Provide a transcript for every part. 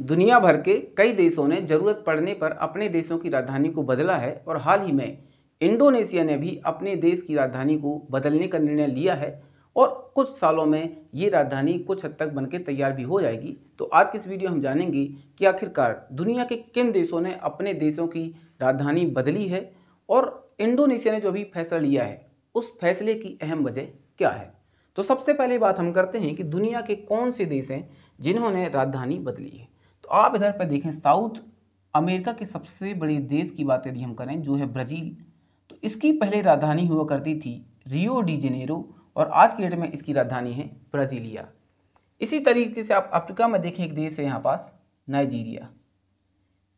दुनिया भर के कई देशों ने ज़रूरत पड़ने पर अपने देशों की राजधानी को बदला है और हाल ही में इंडोनेशिया ने भी अपने देश की राजधानी को बदलने का निर्णय लिया है और कुछ सालों में ये राजधानी कुछ हद तक बनके तैयार भी हो जाएगी तो आज की इस वीडियो हम जानेंगे कि आखिरकार दुनिया के किन देशों ने अपने देशों की राजधानी बदली है और इंडोनेशिया ने जो भी फैसला लिया है उस फैसले की अहम वजह क्या है तो सबसे पहले बात हम करते हैं कि दुनिया के कौन से देश हैं जिन्होंने राजधानी बदली है तो आप इधर पर देखें साउथ अमेरिका के सबसे बड़े देश की बात यदि हम करें जो है ब्राज़ील तो इसकी पहले राजधानी हुआ करती थी रियो डी जेनेरो और आज की डेट में इसकी राजधानी है ब्राज़ीलिया इसी तरीके से आप अफ्रीका में देखें एक देश है यहाँ पास नाइजीरिया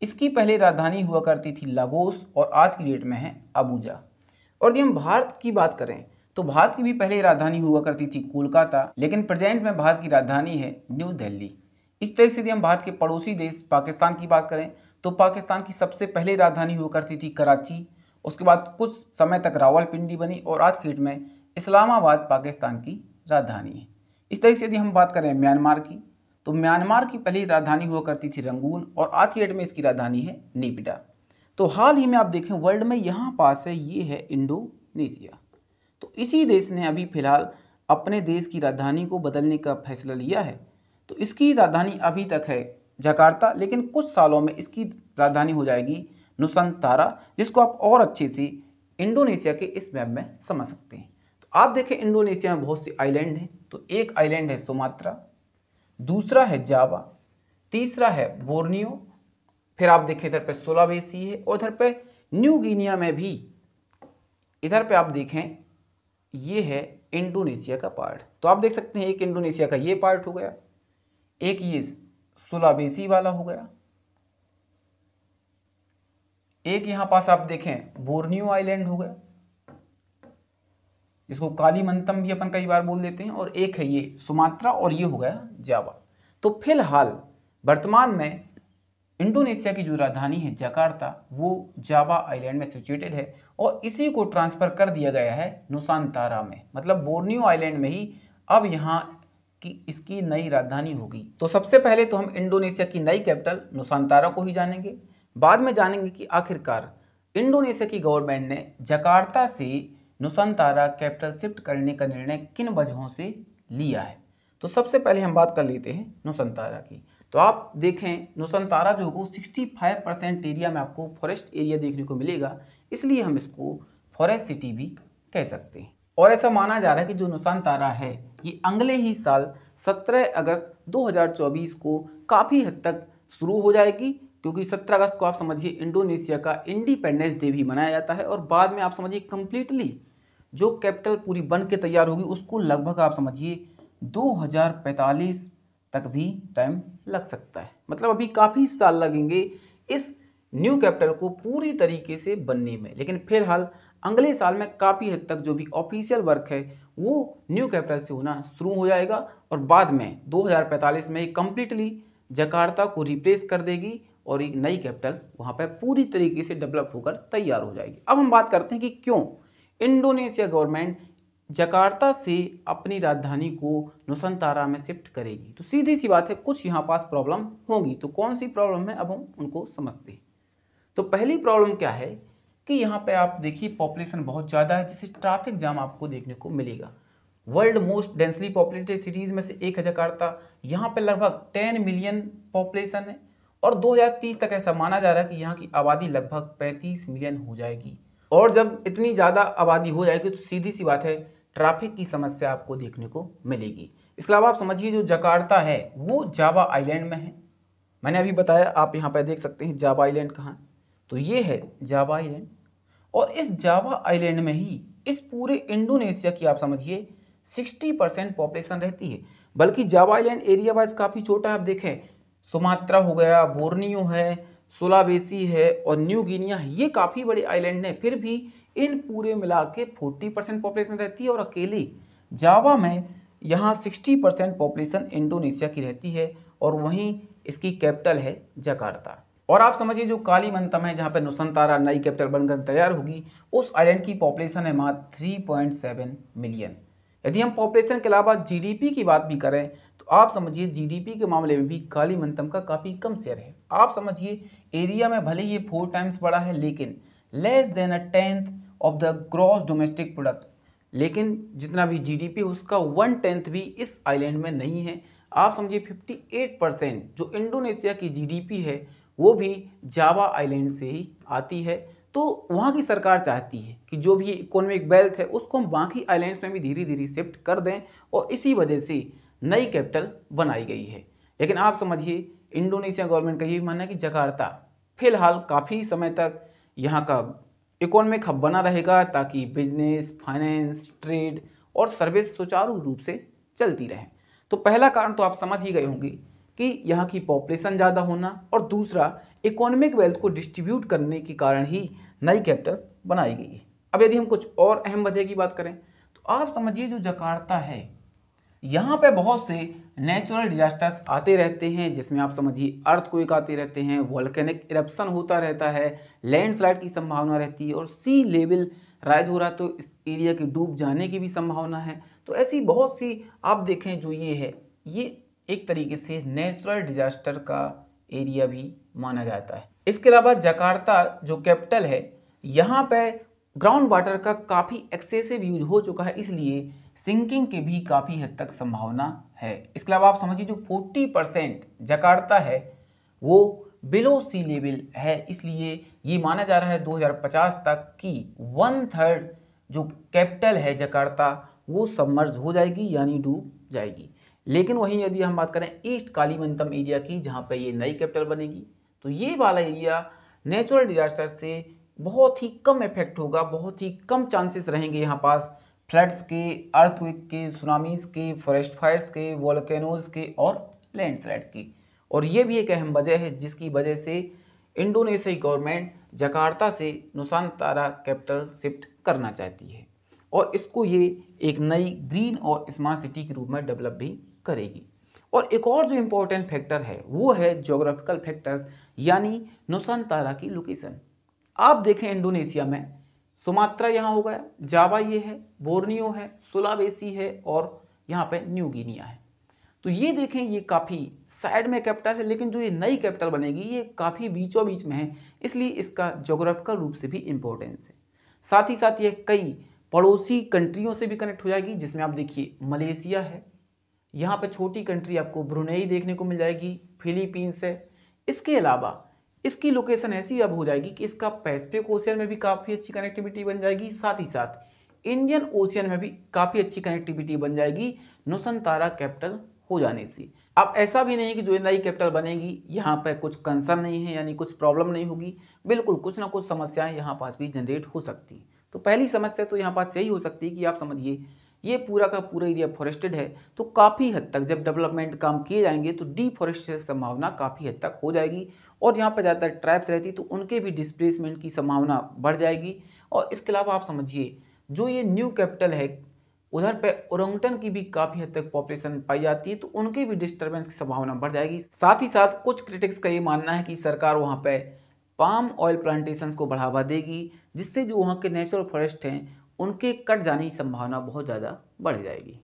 इसकी पहले राजधानी हुआ करती थी लागोस और आज की डेट में है अबूजा और यदि हम भारत की बात करें तो भारत की भी पहले राजधानी हुआ करती थी कोलकाता लेकिन प्रेजेंट में भारत की राजधानी है न्यू दिल्ली इस तरह से यदि हम भारत के पड़ोसी देश पाकिस्तान की बात करें तो पाकिस्तान की सबसे पहले राजधानी हुआ करती थी कराची उसके बाद कुछ समय तक रावलपिंडी बनी और आज की डेट में इस्लामाबाद पाकिस्तान की राजधानी है इस तरह से यदि हम बात करें म्यांमार की तो म्यांमार की पहली राजधानी हुआ करती थी रंगून और आज की डेट में इसकी राजधानी है नेपिडा तो हाल ही में आप देखें वर्ल्ड में यहाँ पास है ये है इंडोनेशिया तो इसी देश ने अभी फिलहाल अपने देश की राजधानी को बदलने का फैसला लिया है तो इसकी राजधानी अभी तक है जकार्ता लेकिन कुछ सालों में इसकी राजधानी हो जाएगी नुसंतारा जिसको आप और अच्छे से इंडोनेशिया के इस मैप में समझ सकते हैं तो आप देखें इंडोनेशिया में बहुत से आइलैंड हैं तो एक आइलैंड है सुमात्रा दूसरा है जावा तीसरा है बोर्नियो फिर आप देखें इधर पे सोलावेसी है और इधर पे न्यू गिनिया में भी इधर पे आप देखें ये है इंडोनेशिया का पार्ट तो आप देख सकते हैं एक इंडोनेशिया का ये पार्ट हो गया एक ये सुलाबेसी वाला हो गया एक यहाँ पास आप देखें बोर्नियो आइलैंड हो गया इसको काली मंतम भी अपन कई बार बोल देते हैं और एक है ये सुमात्रा और ये हो गया जावा तो फिलहाल वर्तमान में इंडोनेशिया की जो राजधानी है जकार्ता वो जावा आइलैंड में सिचुएटेड है और इसी को ट्रांसफ़र कर दिया गया है नुसांतारा में मतलब बोर्नियो आइलैंड में ही अब यहाँ कि इसकी नई राजधानी होगी तो सबसे पहले तो हम इंडोनेशिया की नई कैपिटल नुसांतारा को ही जानेंगे बाद में जानेंगे कि आखिरकार इंडोनेशिया की गवर्नमेंट ने जकार्ता से नुसंतारा कैपिटल शिफ्ट करने का निर्णय किन वजहों से लिया है तो सबसे पहले हम बात कर लेते हैं नुसंतारा की तो आप देखें नुसंतारा जो होगा सिक्सटी फाइव परसेंट एरिया में आपको फॉरेस्ट एरिया देखने को मिलेगा इसलिए हम इसको फॉरेस्ट सिटी भी कह सकते हैं और ऐसा माना जा रहा है कि जो नुसंतारा है ये अगले ही साल 17 अगस्त 2024 को काफ़ी हद तक शुरू हो जाएगी क्योंकि 17 अगस्त को आप समझिए इंडोनेशिया का इंडिपेंडेंस डे भी मनाया जाता है और बाद में आप समझिए कम्प्लीटली जो कैपिटल पूरी बन के तैयार होगी उसको लगभग आप समझिए 2045 तक भी टाइम लग सकता है मतलब अभी काफ़ी साल लगेंगे इस न्यू कैपिटल को पूरी तरीके से बनने में लेकिन फिलहाल अगले साल में काफ़ी हद तक जो भी ऑफिशियल वर्क है वो न्यू कैपिटल से होना शुरू हो जाएगा और बाद में 2045 में ये कम्प्लीटली जकार्ता को रिप्लेस कर देगी और एक नई कैपिटल वहाँ पर पूरी तरीके से डेवलप होकर तैयार हो जाएगी अब हम बात करते हैं कि क्यों इंडोनेशिया गवर्नमेंट जकार्ता से अपनी राजधानी को नुसंतारा में शिफ्ट करेगी तो सीधी सी बात है कुछ यहाँ पास प्रॉब्लम होंगी तो कौन सी प्रॉब्लम है अब हम उनको समझते हैं तो पहली प्रॉब्लम क्या है कि यहाँ पे आप देखिए पॉपुलेशन बहुत ज़्यादा है जिससे ट्रैफिक जाम आपको देखने को मिलेगा world most densely populated cities में से एक है जकार्ता यहाँ पर लगभग टेन मिलियन पॉपुलेशन है और 2030 तक ऐसा माना जा रहा है कि यहाँ की आबादी लगभग 35 मिलियन हो जाएगी और जब इतनी ज़्यादा आबादी हो जाएगी तो सीधी सी बात है ट्रैफिक की समस्या आपको देखने को मिलेगी इसके अलावा आप समझिए जो जकार्ता है वो जावा आइलैंड में है मैंने अभी बताया आप यहाँ पर देख सकते हैं जावा आइलैंड कहाँ तो ये है जावा आइलैंड और इस जावा आइलैंड में ही इस पूरे इंडोनेशिया की आप समझिए 60 परसेंट पॉपुलेशन रहती है बल्कि जावा आइलैंड एरिया वाइज काफ़ी छोटा है आप देखें सुमात्रा हो गया बोर्नियो है सोलाबेसी है और न्यू गिनिया ये काफ़ी बड़े आइलैंड हैं फिर भी इन पूरे मिला के फोर्टी परसेंट पॉपुलेशन रहती है और अकेले जावा में यहाँ सिक्सटी परसेंट पॉपुलेशन इंडोनेशिया की रहती है और वहीं इसकी कैपिटल है जकार्ता और आप समझिए जो काली मंतम है जहाँ पर नुसंतारा नई कैपिटल बनकर तैयार होगी उस आइलैंड की पॉपुलेशन है मात्र थ्री पॉइंट सेवन मिलियन यदि हम पॉपुलेशन के अलावा जीडीपी की बात भी करें तो आप समझिए जीडीपी के मामले में भी काली मंतम का काफ़ी कम शेयर है आप समझिए एरिया में भले ये फोर टाइम्स बड़ा है लेकिन less than a tenth of the gross domestic product लेकिन जितना भी जीडीपी उसका वन टेंथ भी इस आइलैंड में नहीं है आप समझिए एट परसेंट जो इंडोनेशिया की जीडीपी है वो भी जावा आइलैंड से ही आती है तो वहाँ की सरकार चाहती है कि जो भी इकोनॉमिक वेल्थ है उसको हम बाकी आइलैंड्स में भी धीरे धीरे शिफ्ट कर दें और इसी वजह से नई कैपिटल बनाई गई है लेकिन आप समझिए इंडोनेशिया गवर्नमेंट का ये मानना है कि जकार्ता फिलहाल काफ़ी समय तक यहाँ का इकोनॉमिक हब बना रहेगा ताकि बिजनेस फाइनेंस ट्रेड और सर्विस सुचारू रूप से चलती रहे तो पहला कारण तो आप समझ ही गए होंगे कि यहाँ की पॉपुलेशन ज़्यादा होना और दूसरा इकोनॉमिक वेल्थ को डिस्ट्रीब्यूट करने के कारण ही नई कैपिटल बनाई गई है अब यदि हम कुछ और अहम वजह की बात करें तो आप समझिए जो जकार्ता है यहाँ पे बहुत से नेचुरल डिजास्टर्स आते रहते हैं जिसमें आप समझिए अर्थ को एक आते रहते हैं वॉल्केनिक इरप्शन होता रहता है लैंडस्लाइड की संभावना रहती है और सी लेवल राइज हो रहा है तो इस एरिया के डूब जाने की भी संभावना है तो ऐसी बहुत सी आप देखें जो ये है ये एक तरीके से नेचुरल डिजास्टर का एरिया भी माना जाता है इसके अलावा जकार्ता जो कैपिटल है यहाँ पर ग्राउंड वाटर का काफ़ी एक्सेसिव यूज हो चुका है इसलिए सिंकिंग की भी काफ़ी हद तक संभावना है इसके अलावा आप समझिए जो 40 परसेंट जकार्ता है वो बिलो सी लेवल है इसलिए ये माना जा रहा है 2050 तक कि वन थर्ड जो कैपिटल है जकार्ता वो सबमर्ज हो जाएगी यानी डूब जाएगी लेकिन वहीं यदि हम बात करें ईस्ट काली मंतम एरिया की जहाँ पर ये नई कैपिटल बनेगी तो ये वाला एरिया नेचुरल डिजास्टर से बहुत ही कम इफेक्ट होगा बहुत ही कम चांसेस रहेंगे यहाँ पास फ्लड्स के अर्थक्विक के सुनामीज के फॉरेस्ट फायर्स के वॉलकैनोज के और लैंडस्लाइड की और ये भी एक अहम वजह है जिसकी वजह से इंडोनेशियाई गवर्नमेंट जकार्ता से नुसान तारा कैपिटल शिफ्ट करना चाहती है और इसको ये एक नई ग्रीन और स्मार्ट सिटी के रूप में डेवलप भी करेगी और एक और जो इम्पोर्टेंट फैक्टर है वो है जोग्राफिकल फैक्टर्स यानी तारा की लोकेशन आप देखें इंडोनेशिया में सुमात्रा यहाँ हो गया जावा ये है बोर्नियो है सुलावेसी है और यहाँ पे न्यू गिनिया है तो ये देखें ये काफ़ी साइड में कैपिटल है लेकिन जो ये नई कैपिटल बनेगी ये काफ़ी बीचों बीच में है इसलिए इसका जोग्राफिकल रूप से भी इम्पोर्टेंस है साथ ही साथ ये कई पड़ोसी कंट्रियों से भी कनेक्ट हो जाएगी जिसमें आप देखिए मलेशिया है यहाँ पर छोटी कंट्री आपको ब्रुनेई देखने को मिल जाएगी फिलीपींस है इसके अलावा इसकी लोकेशन ऐसी अब हो जाएगी कि इसका पैसिफिक ओशियन में भी काफ़ी अच्छी कनेक्टिविटी बन जाएगी साथ ही साथ इंडियन ओशियन में भी काफ़ी अच्छी कनेक्टिविटी बन जाएगी नुसन कैपिटल हो जाने से अब ऐसा भी नहीं कि जो जोइंदाई कैपिटल बनेगी यहाँ पर कुछ कंसर्न नहीं है यानी कुछ प्रॉब्लम नहीं होगी बिल्कुल कुछ ना कुछ समस्याएं यहाँ पास भी जनरेट हो सकती तो पहली समस्या तो यहाँ पास यही हो सकती है कि आप समझिए ये पूरा का पूरा एरिया फॉरेस्टेड है तो काफ़ी हद तक जब डेवलपमेंट काम किए जाएंगे तो डीफॉरेस्ट संभावना काफ़ी हद तक हो जाएगी और यहाँ पर ज़्यादातर ट्राइब्स रहती तो उनके भी डिस्प्लेसमेंट की संभावना बढ़ जाएगी और इसके अलावा आप समझिए जो ये न्यू कैपिटल है उधर पे ओरंगटन की भी काफ़ी हद तक पॉपुलेशन पाई जाती है तो उनके भी डिस्टर्बेंस की संभावना बढ़ जाएगी साथ ही साथ कुछ क्रिटिक्स का ये मानना है कि सरकार वहाँ पे पाम ऑयल प्लांटेशंस को बढ़ावा देगी जिससे जो वहाँ के नेचुरल फॉरेस्ट हैं उनके कट जाने की संभावना बहुत ज़्यादा बढ़ जाएगी